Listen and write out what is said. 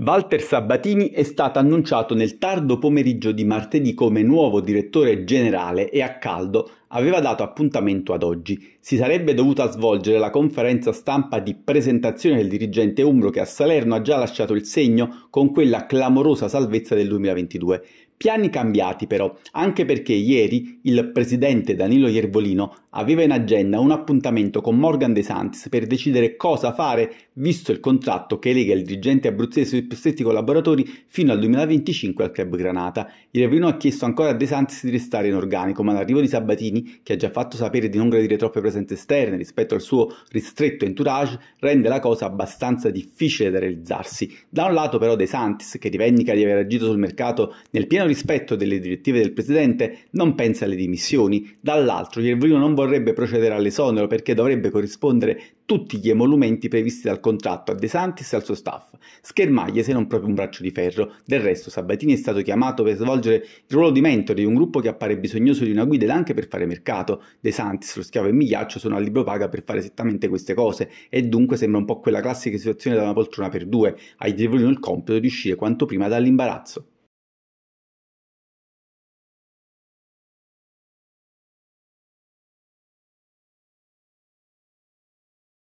Walter Sabatini è stato annunciato nel tardo pomeriggio di martedì come nuovo direttore generale e a caldo aveva dato appuntamento ad oggi. Si sarebbe dovuta svolgere la conferenza stampa di presentazione del dirigente Umbro che a Salerno ha già lasciato il segno con quella clamorosa salvezza del 2022. Piani cambiati però, anche perché ieri il presidente Danilo Iervolino aveva in agenda un appuntamento con Morgan De Santis per decidere cosa fare visto il contratto che lega il dirigente abruzzese e i stessi collaboratori fino al 2025 al club Granata. Iervolino ha chiesto ancora a De Santis di restare in organico, ma l'arrivo di Sabatini Salvini, che ha già fatto sapere di non gradire troppe presenze esterne rispetto al suo ristretto entourage, rende la cosa abbastanza difficile da realizzarsi. Da un lato però De Santis, che rivendica di aver agito sul mercato nel pieno rispetto delle direttive del Presidente, non pensa alle dimissioni, dall'altro Iervolino non vorrebbe procedere all'esonero perché dovrebbe corrispondere tutti gli emolumenti previsti dal contratto a De Santis e al suo staff. Schermaglie se non proprio un braccio di ferro. Del resto Sabatini è stato chiamato per svolgere il ruolo di mentore di un gruppo che appare bisognoso di una guida ed anche per fare mercato. De Santis, lo schiavo e Migliaccio sono a libro paga per fare esattamente queste cose e dunque sembra un po' quella classica situazione da una poltrona per due, ai devolvono il compito di uscire quanto prima dall'imbarazzo.